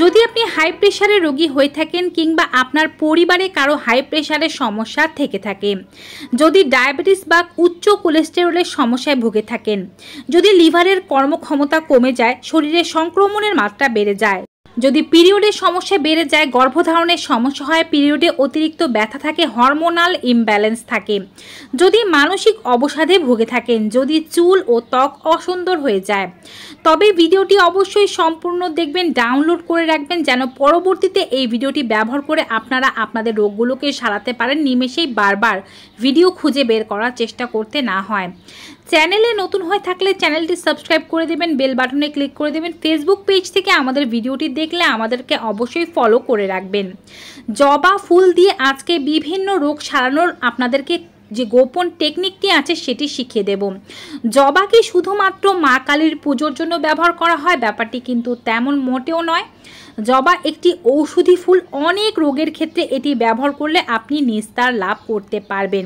যদি আপনি হাই প্রেশারের রোগী হয়ে থাকেন কিংবা আপনার পরিবারে কারো হাই প্রেশারের সমস্যা থেকে থাকে যদি ডায়াবেটিস বা উচ্চ কোলেস্টেরলের সমস্যায় ভুগে থাকেন যদি লিভারের কর্মক্ষমতা কমে যায় শরীরে সংক্রমণের মাত্রা বেড়ে যায় যদি পিরিয়ডের সমস্যা বেড়ে যায় গর্ভধারণের সমস্যা হয় পিরিয়ডে অতিরিক্ত ব্যথা থাকে হরমোনাল ইমব্যালেন্স থাকে যদি মানসিক অবসাদে ভুগে থাকেন যদি চুল ও ত্বক অসুন্দর হয়ে যায় তবে ভিডিওটি অবশ্যই সম্পূর্ণ দেখবেন ডাউনলোড করে রাখবেন যেন পরবর্তীতে এই ভিডিওটি ব্যবহার করে আপনারা আপনাদের রোগগুলোকে সারাতে পারেন নিমেষেই বারবার ভিডিও খুঁজে বের করার চেষ্টা করতে না হয় চ্যানেলে নতুন হয়ে থাকলে চ্যানেলটি সাবস্ক্রাইব করে দেবেন বেল বাটনে ক্লিক করে দেবেন ফেসবুক পেজ থেকে আমাদের ভিডিওটি দেখলে আমাদেরকে অবশ্যই ফলো করে রাখবেন জবা ফুল দিয়ে আজকে বিভিন্ন রোগ সারানোর আপনাদেরকে যে গোপন টেকনিকটি আছে সেটি শিখিয়ে দেব জবাকে শুধুমাত্র মা কালীর পুজোর জন্য ব্যবহার করা হয় ব্যাপারটি কিন্তু তেমন মোটেও নয় জবা একটি ঔষধি ফুল অনেক রোগের ক্ষেত্রে এটি ব্যবহার করলে আপনি নিস্তার লাভ করতে পারবেন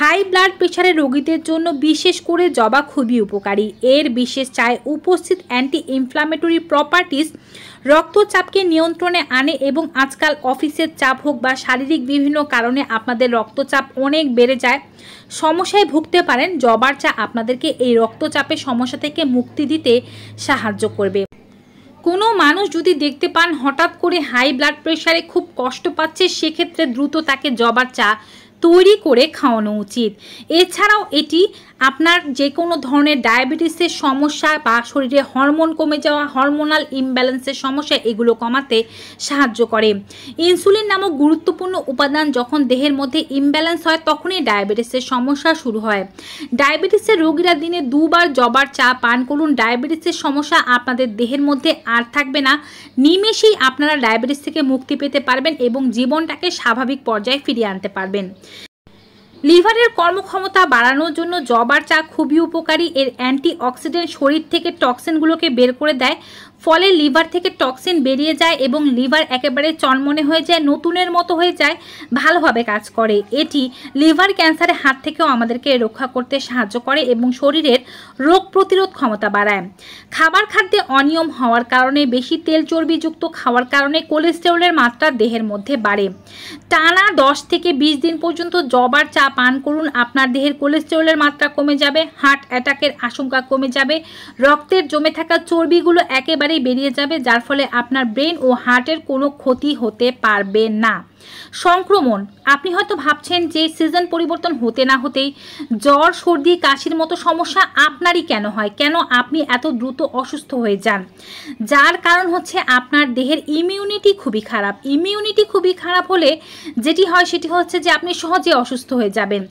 হাই ব্লাড প্রেশারের রোগীদের জন্য বিশেষ করে জবা খুবই উপকারী এর বিশেষ চায় উপস্থিত অ্যান্টি ইনফ্লামেটরি প্রপার্টিস রক্তচাপকে নিয়ন্ত্রণে আনে এবং আজকাল অফিসের চাপ হোক বা শারীরিক বিভিন্ন কারণে আপনাদের রক্তচাপ অনেক বেড়ে যায় সমস্যায় ভুগতে পারেন জবার চা আপনাদেরকে এই রক্তচাপের সমস্যা থেকে মুক্তি দিতে সাহায্য করবে কোনো মানুষ যদি দেখতে পান হঠাৎ করে হাই ব্লাড প্রেশারে খুব কষ্ট পাচ্ছে সেক্ষেত্রে দ্রুত তাকে জবার চা তৈরি করে খাওয়ানো উচিত এছাড়াও এটি আপনার যে কোনো ধরনের ডায়াবেটিসের সমস্যা বা শরীরে হরমোন কমে যাওয়া হরমোনাল ইমব্যালেন্সের সমস্যা এগুলো কমাতে সাহায্য করে ইনসুলিন নামক গুরুত্বপূর্ণ উপাদান যখন দেহের মধ্যে ইমব্যালেন্স হয় তখনই ডায়াবেটিসের সমস্যা শুরু হয় ডায়াবেটিসের রোগীরা দিনে দুবার জবার চা পান করুন ডায়াবেটিসের সমস্যা আপনাদের দেহের মধ্যে আর থাকবে না নিমেষেই আপনারা ডায়াবেটিস থেকে মুক্তি পেতে পারবেন এবং জীবনটাকে স্বাভাবিক পর্যায়ে ফিরিয়ে আনতে পারবেন লিভারের কর্মক্ষমতা বাড়ানোর জন্য জবার চা খুবই উপকারী এর অ্যান্টি অক্সিডেন্ট শরীর থেকে টক্সিনগুলোকে বের করে দেয় ফলে লিভার থেকে টক্সিন বেরিয়ে যায় এবং লিভার একেবারে চনমনে হয়ে যায় নতুনের মতো হয়ে যায় ভালোভাবে কাজ করে এটি লিভার ক্যান্সারের হাত থেকেও আমাদেরকে রক্ষা করতে সাহায্য করে এবং শরীরের রোগ প্রতিরোধ ক্ষমতা বাড়ায় খাবার খাদ্যে অনিয়ম হওয়ার কারণে বেশি তেল চর্বিযুক্ত খাওয়ার কারণে কোলেস্টেরলের মাত্রা দেহের মধ্যে বাড়ে টানা দশ থেকে বিশ দিন পর্যন্ত জবার চা পান করুন আপনার দেহের কোলেস্টেরলের মাত্রা কমে যাবে হার্ট অ্যাটাকের আশঙ্কা কমে যাবে রক্তের জমে থাকা চর্বিগুলো একেবারে তাড়াতাড়ি বেরিয়ে যাবে যার ফলে আপনার ব্রেন ও হার্টের কোনো ক্ষতি হতে পারবে না সংক্রমণ আপনি হয়তো ভাবছেন যে সিজন পরিবর্তন হতে না হতেই জ্বর সর্দি কাশির মতো সমস্যা আপনারই কেন হয় কেন আপনি এত দ্রুত অসুস্থ হয়ে যান যার কারণ হচ্ছে আপনার দেহের ইমিউনিটি খুবই খারাপ ইমিউনিটি খুবই খারাপ হলে যেটি হয় সেটি হচ্ছে যে আপনি সহজে অসুস্থ হয়ে যাবেন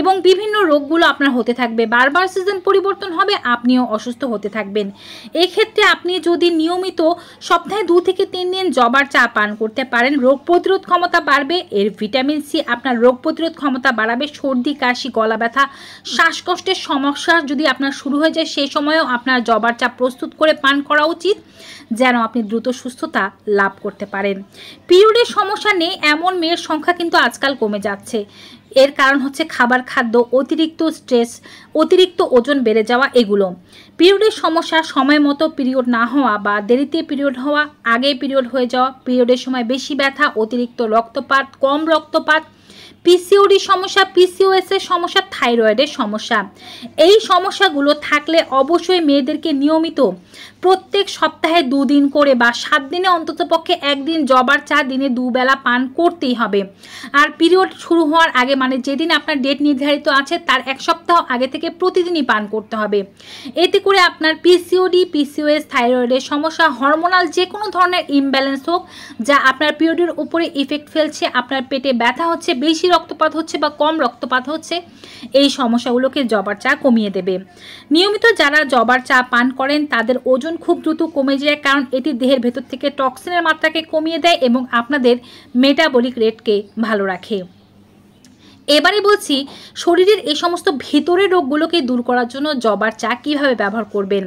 এবং বিভিন্ন রোগগুলো আপনার হতে থাকবে বারবার সিজন পরিবর্তন হবে আপনিও অসুস্থ হতে থাকবেন এক্ষেত্রে আপনি যদি নিয়মিত সপ্তাহে দু থেকে তিন দিন জবার চা পান করতে পারেন রোগ প্রতিরোধ ক্ষমতা ক্ষমতা বাড়বে এর ভিটামিন সি আপনার রোগ প্রতিরোধ ক্ষমতা বাড়াবে সর্দি কাশি গলা ব্যথা শ্বাসকষ্টের সমস্যা যদি আপনার শুরু হয়ে যায় সেই সময়েও আপনার জবার চা প্রস্তুত করে পান করা উচিত যেন আপনি দ্রুত সুস্থতা লাভ করতে পারেন পিরিয়ডের সমস্যা নেই এমন মেয়ের সংখ্যা কিন্তু আজকাল কমে যাচ্ছে এর কারণ হচ্ছে খাবার খাদ্য অতিরিক্ত স্ট্রেস অতিরিক্ত ওজন বেড়ে যাওয়া এগুলো পিরিয়ডের সমস্যা সময় মতো পিরিয়ড না হওয়া বা দেরিতে পিরিয়ড হওয়া আগে পিরিয়ড হয়ে যাওয়া পিরিয়ডের সময় বেশি ব্যথা অতিরিক্ত রক্তপাত কম রক্তপাত পিসিওডি সমস্যা পিসিওএসের সমস্যা থাইরয়েডের সমস্যা এই সমস্যাগুলো থাকলে অবশ্যই মেয়েদেরকে নিয়মিত প্রত্যেক সপ্তাহে দুদিন করে বা সাত দিনে অন্ততপক্ষে একদিন জবার চা দিনে দুবেলা পান করতেই হবে আর পিরিয়ড শুরু হওয়ার আগে মানে যেদিন আপনার ডেট নির্ধারিত আছে তার এক সপ্তাহ আগে থেকে প্রতিদিনই পান করতে হবে এতে করে আপনার পিসিওডি পিসিওএস থাইরয়েডের সমস্যা হরমোনাল যে কোনো ধরনের ইমব্যালেন্স হোক যা আপনার পিরিয়ডের উপরে ইফেক্ট ফেলছে আপনার পেটে ব্যথা হচ্ছে বেশি রক্তপাত হচ্ছে বা কম রক্তপাত হচ্ছে এই সমস্যাগুলোকে জবার চা কমিয়ে দেবে নিয়মিত যারা জবার চা পান করেন তাদের ওজন খুব দ্রুত কমে যায় কারণ এটি দেহের ভেতর থেকে টক্সিনের মাত্রাকে কমিয়ে দেয় এবং আপনাদের মেটাবলিক রেটকে ভালো রাখে এবারে বলছি শরীরের এই সমস্ত ভেতরের রোগগুলোকে দূর করার জন্য জবার চা কীভাবে ব্যবহার করবেন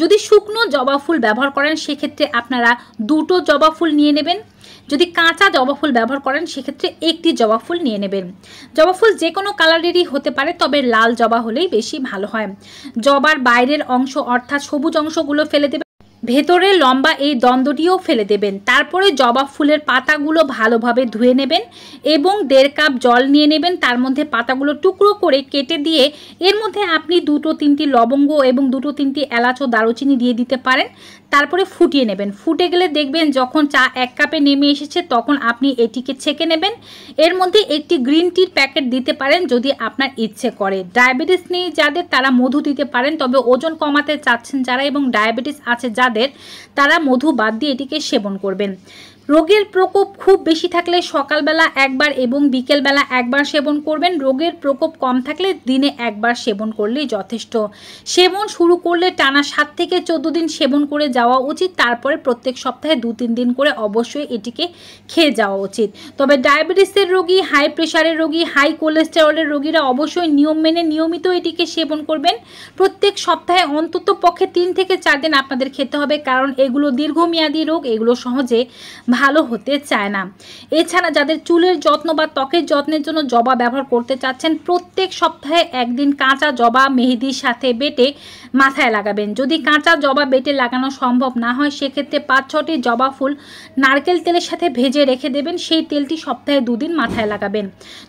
যদি শুকনো জবা ফুল ব্যবহার করেন সেক্ষেত্রে আপনারা দুটো জবা ফুল নিয়ে নেবেন যদি কাঁচা জবা ফুল ব্যবহার করেন সেক্ষেত্রে একটি জবা ফুল নিয়ে নেবেন জবা ফুল যে কোনো কালারেরই হতে পারে তবে লাল জবা হলেই বেশি ভালো হয় জবার বাইরের অংশ অর্থাৎ সবুজ অংশগুলো ফেলে দেবেন ভেতরে লম্বা এই দ্বন্দ্বটিও ফেলে দেবেন তারপরে জবা ফুলের পাতাগুলো ভালোভাবে ধুয়ে নেবেন এবং দেড় কাপ জল নিয়ে নেবেন তার মধ্যে পাতাগুলো টুকরো করে কেটে দিয়ে এর মধ্যে আপনি দুটো তিনটি লবঙ্গ এবং দুটো তিনটি এলাচ ও দারুচিনি দিয়ে দিতে পারেন তারপরে ফুটিয়ে নেবেন ফুটে গেলে দেখবেন যখন চা এক কাপে নেমে এসেছে তখন আপনি এটিকে ছেঁকে নেবেন এর মধ্যে একটি গ্রিন টির প্যাকেট দিতে পারেন যদি আপনার ইচ্ছে করে ডায়াবেটিস নেই যাদের তারা মধু দিতে পারেন তবে ওজন কমাতে চাচ্ছেন যারা এবং ডায়াবেটিস আছে যা যাদের তারা মধু বাদ দিয়ে এটিকে সেবন করবেন রোগের প্রকোপ খুব বেশি থাকলে সকালবেলা একবার এবং বিকেলবেলা একবার সেবন করবেন রোগের প্রকোপ কম থাকলে দিনে একবার সেবন করলেই যথেষ্ট সেবন শুরু করলে টানা সাত থেকে চোদ্দ দিন সেবন করে যাওয়া উচিত তারপরে প্রত্যেক সপ্তাহে দু তিন দিন করে অবশ্যই এটিকে খেয়ে যাওয়া উচিত তবে ডায়াবেটিসের রোগী হাই প্রেশারের রোগী হাই কোলেস্টেরলের রোগীরা অবশ্যই নিয়ম মেনে নিয়মিত এটিকে সেবন করবেন প্রত্যেক সপ্তাহে অন্তত পক্ষে তিন থেকে চার দিন আপনাদের খেতে হবে কারণ এগুলো দীর্ঘমেয়াদী রোগ এগুলো সহজে ভালো হতে চায় না এছাড়া যাদের চুলের যত্ন বা ত্বকের যত্নের জন্য জবা ব্যবহার করতে চাচ্ছেন প্রত্যেক সপ্তাহে একদিন কাঁচা জবা মেহেদির সাথে বেটে মাথায় লাগাবেন যদি কাঁচা জবা বেটে লাগানো সম্ভব না হয় সেক্ষেত্রে পাঁচ ছটি জবা ফুল নারকেল তেলের সাথে ভেজে রেখে দেবেন সেই তেলটি সপ্তাহে দুদিন মাথায় লাগাবেন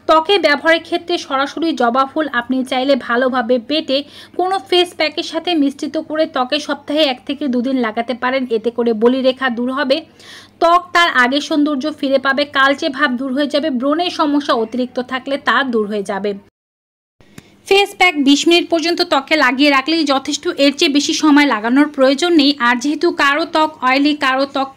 ত্বকে ব্যবহারের ক্ষেত্রে সরাসরি জবা ফুল আপনি চাইলে ভালোভাবে বেটে কোনো ফেস প্যাকের সাথে মিশ্রিত করে ত্বকে সপ্তাহে এক থেকে দুদিন লাগাতে পারেন এতে করে বলিরেখা দূর হবে ত্বক তার আগের সৌন্দর্য ফিরে পাবে কালচে ভাব দূর হয়ে যাবে ব্রণের সমস্যা অতিরিক্ত থাকলে তা দূর হয়ে যাবে ফেস প্যাক বিশ মিনিট পর্যন্ত ত্বকে লাগিয়ে রাখলেই যথেষ্ট এর চেয়ে বেশি সময় লাগানোর প্রয়োজন নেই আর যেহেতু কারো ত্বক অয়েলি কারো ত্বক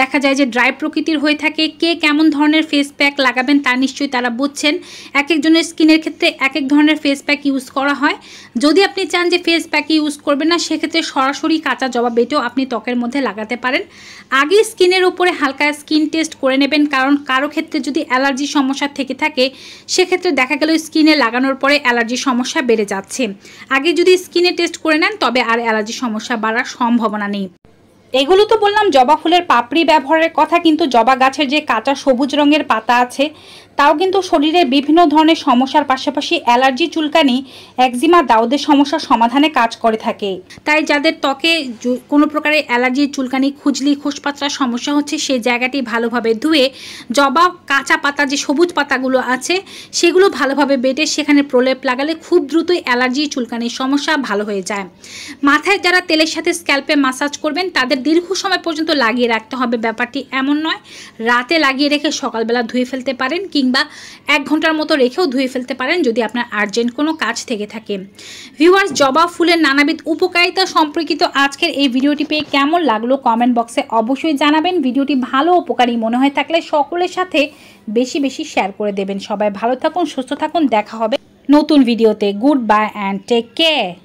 দেখা যায় যে ড্রাই প্রকৃতির হয়ে থাকে কে কেমন ধরনের ফেস প্যাক লাগাবেন তা নিশ্চয়ই তারা বুঝছেন এক একজনের স্কিনের ক্ষেত্রে এক এক ধরনের ফেস প্যাক ইউজ করা হয় যদি আপনি চান যে ফেস প্যাক ইউজ করবেন না সেক্ষেত্রে সরাসরি কাঁচা জবা বেটেও আপনি ত্বকের মধ্যে লাগাতে পারেন আগে স্কিনের উপরে হালকা স্কিন টেস্ট করে নেবেন কারণ কারো ক্ষেত্রে যদি অ্যালার্জি সমস্যা থেকে থাকে সেক্ষেত্রে দেখা গেল স্কিনে লাগানোর পরে অ্যালার্জি সমস্যা বেড়ে যাচ্ছে আগে যদি স্কিনে টেস্ট করে নেন তবে আর অ্যালার্জি সমস্যা বাড়ার সম্ভাবনা নেই এগুলো তো বললাম জবা ফুলের পাপড়ি ব্যবহারের কথা কিন্তু জবা গাছের যে কাঁচা সবুজ রঙের পাতা আছে তাও কিন্তু শরীরের বিভিন্ন ধরনের সমস্যার পাশাপাশি অ্যালার্জি চুলকানি একজিমা দাউদের সমস্যার সমাধানে কাজ করে থাকে তাই যাদের ত্বকে কোনো প্রকারের অ্যালার্জি চুলকানি খুজলি খোসপাতার সমস্যা হচ্ছে সেই জায়গাটি ভালোভাবে ধুয়ে জবা কাঁচা পাতা যে সবুজ পাতাগুলো আছে সেগুলো ভালোভাবে বেটে সেখানে প্রলেপ লাগালে খুব দ্রুতই অ্যালার্জি চুলকানির সমস্যা ভালো হয়ে যায় মাথায় যারা তেলের সাথে স্ক্যাল্পে মাসাজ করবেন তাদের দীর্ঘ সময় পর্যন্ত লাগিয়ে রাখতে হবে ব্যাপারটি এমন নয় রাতে লাগিয়ে রেখে সকালবেলা ধুয়ে ফেলতে পারেন কি কিংবা এক ঘন্টার মতো রেখেও ধুয়ে ফেলতে পারেন যদি আপনার আর্জেন্ট কোনো কাজ থেকে থাকে ভিউয়ার্স জবা ফুলের নানাবিধ উপকারিতা সম্পর্কিত আজকের এই ভিডিওটি পেয়ে কেমন লাগলো কমেন্ট বক্সে অবশ্যই জানাবেন ভিডিওটি ভালো উপকারী মনে হয় থাকলে সকলের সাথে বেশি বেশি শেয়ার করে দেবেন সবাই ভালো থাকুন সুস্থ থাকুন দেখা হবে নতুন ভিডিওতে good bye and take care